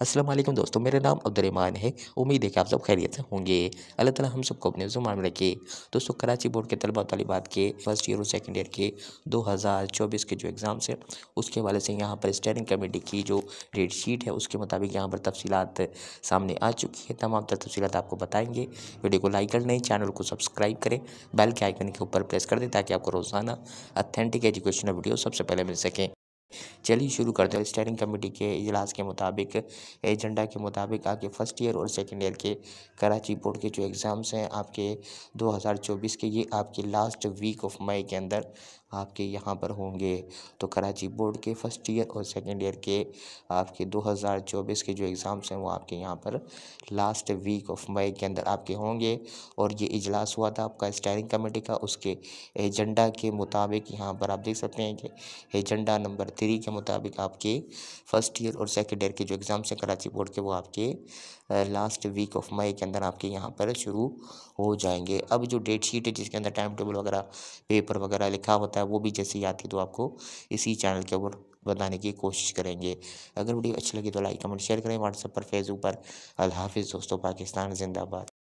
अस्सलाम वालेकुम दोस्तों मेरा नाम अब्दुलरहमान है उम्मीद है कि आप सब खैरियत से होंगे अल्लाह ताला हम सबको अपने जुम्मन में रखे दोस्तों कराची बोर्ड के तलबा तलबात के फर्स्ट ईयर और सेकेंड ईयर के दो हज़ार चौबीस के जो एग्ज़ाम्स हैं उसके हवाले से यहाँ पर स्टैंडिंग कमेटी की जो डेट शीट है उसके मुताबिक यहाँ पर तफसीत सामने आ चुकी है तमाम तर आपको बताएंगे वीडियो को लाइक कर लें चैनल को सब्सक्राइब करें बेल के आइकन के ऊपर प्रेस कर दें ताकि आपको रोज़ाना अथेंटिक एजुकेशनल वीडियो सबसे पहले मिल सकें चलिए शुरू करते हैं स्टेयरिंग कमेटी के इजलास के मुताबिक एजेंडा के मुताबिक आपके फ़र्स्ट ईयर और सेकेंड ईयर के कराची बोर्ड के जो एग्ज़ाम्स हैं आपके 2024 के ये आपके लास्ट वीक ऑफ मई के अंदर आपके यहाँ पर होंगे तो कराची बोर्ड के फ़र्स्ट ईयर और सेकेंड ईयर के आपके 2024 के जो एग्ज़ाम्स हैं वो आपके यहाँ पर लास्ट वीक ऑफ मई के अंदर आपके होंगे और ये इजलास हुआ था आपका स्टेयरिंग कमेटी का उसके एजेंडा के मुताबिक यहाँ पर आप देख सकते हैं कि एजेंडा नंबर थ्री के मुताबिक आपके फर्स्ट ईयर और सेकेंड ईयर के जो एग्ज़ाम्स हैं कराची बोर्ड के वो आपके लास्ट वीक ऑफ मई के अंदर आपके यहाँ पर शुरू हो जाएंगे अब जो डेट शीट है जिसके अंदर टाइम टेबल वगैरह पेपर वगैरह लिखा होता है वो भी जैसे ही आती है तो आपको इसी चैनल के ऊपर बताने की कोशिश करेंगे अगर वीडियो अच्छी लगी तो लाइक कमेंट शेयर करें व्हाट्सएप पर फेसबुक पर अल्लाफ़ दोस्तों पाकिस्तान जिंदाबाद